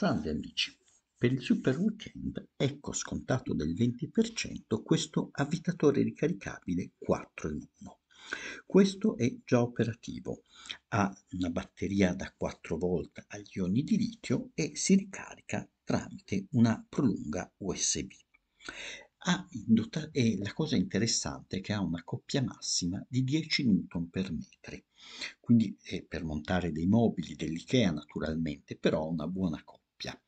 Salve amici, per il super weekend ecco scontato del 20% questo avvitatore ricaricabile 4 in 1. Questo è già operativo, ha una batteria da 4V agli ioni di litio e si ricarica tramite una prolunga USB. Ha dota- e la cosa interessante è che ha una coppia massima di 10 N per metri, quindi eh, per montare dei mobili dell'IKEA naturalmente, però ha una buona coppia doppia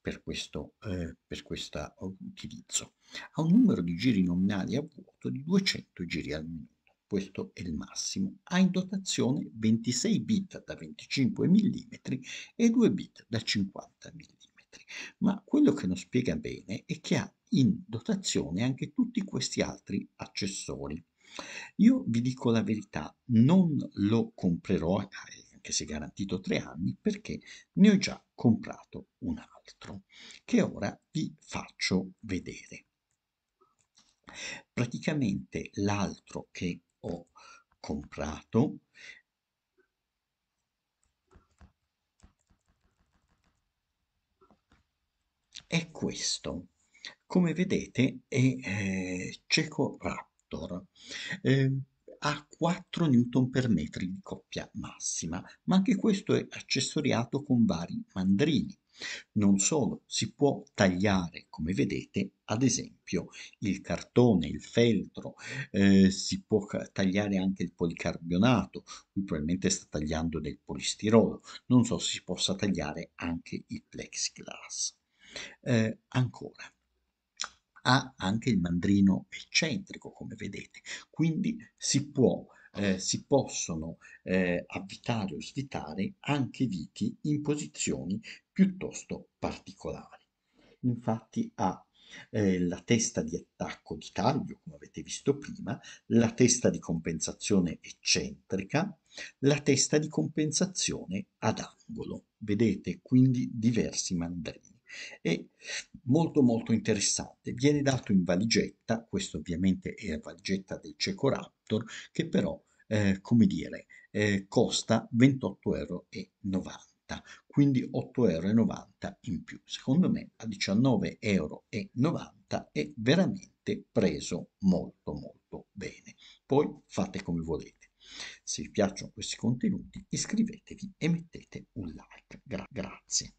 per questo, eh, per questo utilizzo. Ha un numero di giri nominali a vuoto di 200 giri al minuto questo è il massimo, ha in dotazione 26 bit da 25 mm e 2 bit da 50 mm. Ma quello che non spiega bene è che ha in dotazione anche tutti questi altri accessori. Io vi dico la verità, non lo comprerò a che si è garantito tre anni perché ne ho già comprato un altro che ora vi faccio vedere. Praticamente l'altro che ho comprato è questo. Come vedete è eh, Ceco Raptor. Eh, a 4 newton per metri di coppia massima, ma anche questo è accessoriato con vari mandrini. Non solo, si può tagliare, come vedete, ad esempio il cartone, il feltro, eh, si può tagliare anche il policarbonato, qui probabilmente sta tagliando del polistirolo, non so se si possa tagliare anche il plexiglass. Eh, ancora, ha anche il mandrino eccentrico, come vedete. Quindi si, può, eh, si possono eh, avvitare o svitare anche viti in posizioni piuttosto particolari. Infatti ha eh, la testa di attacco di taglio, come avete visto prima, la testa di compensazione eccentrica, la testa di compensazione ad angolo. Vedete quindi diversi mandrini e molto molto interessante. Viene dato in valigetta, questo ovviamente è la valigetta del Cecoraptor, che però, eh, come dire, eh, costa 28,90 euro, quindi 8,90 euro in più. Secondo me a 19,90 euro è veramente preso molto molto bene. Poi fate come volete. Se vi piacciono questi contenuti iscrivetevi e mettete un like. Gra- grazie.